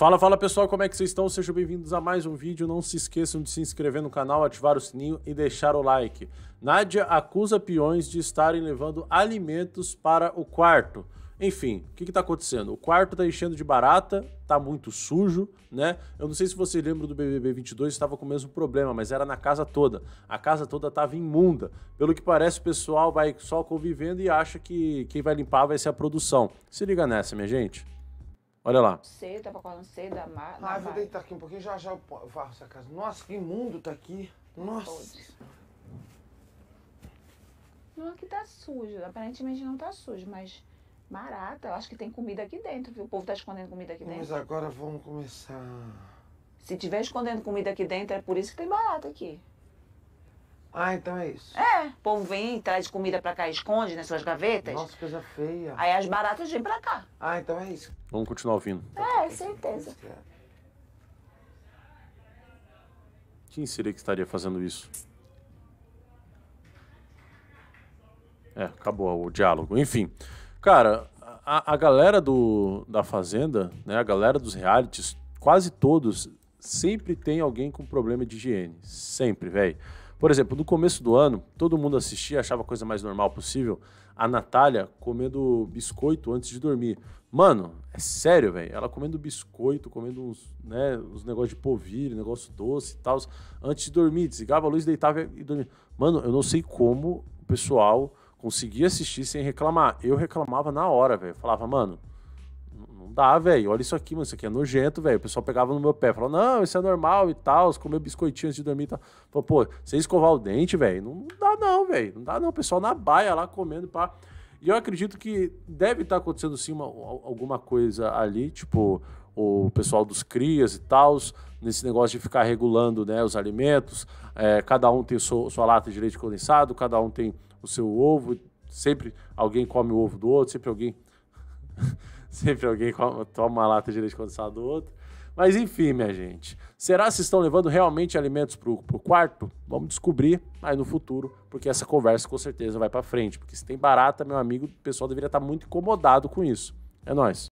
Fala, fala pessoal, como é que vocês estão? Sejam bem-vindos a mais um vídeo. Não se esqueçam de se inscrever no canal, ativar o sininho e deixar o like. Nádia acusa peões de estarem levando alimentos para o quarto. Enfim, o que está acontecendo? O quarto está enchendo de barata, está muito sujo, né? Eu não sei se vocês lembram do BBB 22, estava com o mesmo problema, mas era na casa toda. A casa toda estava imunda. Pelo que parece, o pessoal vai só convivendo e acha que quem vai limpar vai ser a produção. Se liga nessa, minha gente. Olha lá. C, tava falando C da Mar. Ah, vou deitar tá aqui um pouquinho, já já eu varro essa casa. Nossa, que imundo tá aqui. Nossa. Não, aqui tá sujo. Aparentemente não tá sujo, mas barata. Eu acho que tem comida aqui dentro, viu? O povo tá escondendo comida aqui dentro. Mas agora vamos começar. Se tiver escondendo comida aqui dentro, é por isso que tem barata aqui. Ah, então é isso. É. O povo vem, traz comida pra cá, esconde nas suas gavetas. Nossa, coisa feia. Aí as baratas vêm pra cá. Ah, então é isso. Vamos continuar ouvindo. É, tá certeza. Tá Quem seria que estaria fazendo isso? É, acabou o diálogo. Enfim, cara, a, a, galera do, da Fazenda, né, a galera dos realities, quase todos, sempre tem alguém com problema de higiene. Sempre, velho. Por exemplo, no começo do ano, todo mundo assistia, achava a coisa mais normal possível, a Natália comendo biscoito antes de dormir. Mano, é sério, velho. Ela comendo biscoito, comendo uns, né, uns negócios de polvilho, negócio doce e tal, antes de dormir. Desligava a luz, deitava e dormia. Mano, eu não sei como o pessoal conseguia assistir sem reclamar. Eu reclamava na hora, velho. Falava, mano, tá, velho, olha isso aqui, mano, isso aqui é nojento, velho. O pessoal pegava no meu pé, falava, não, isso é normal e tal, comer biscoitinho antes de dormir e tal. Falou, pô, você escovar o dente, velho, não dá não, velho, não dá não. O pessoal na baia lá comendo, pá. E eu acredito que deve estar tá acontecendo sim uma, alguma coisa ali, tipo, o pessoal dos crias e tal nesse negócio de ficar regulando né, os alimentos. É, cada um tem so, sua lata de leite condensado, cada um tem o seu ovo. Sempre alguém come o ovo do outro, sempre alguém. Sempre alguém toma uma lata de leite condensado do outro. Mas enfim, minha gente. Será se estão levando realmente alimentos para o quarto? Vamos descobrir aí no futuro, porque essa conversa com certeza vai para frente. Porque se tem barata, meu amigo, o pessoal deveria estar tá muito incomodado com isso. É nós.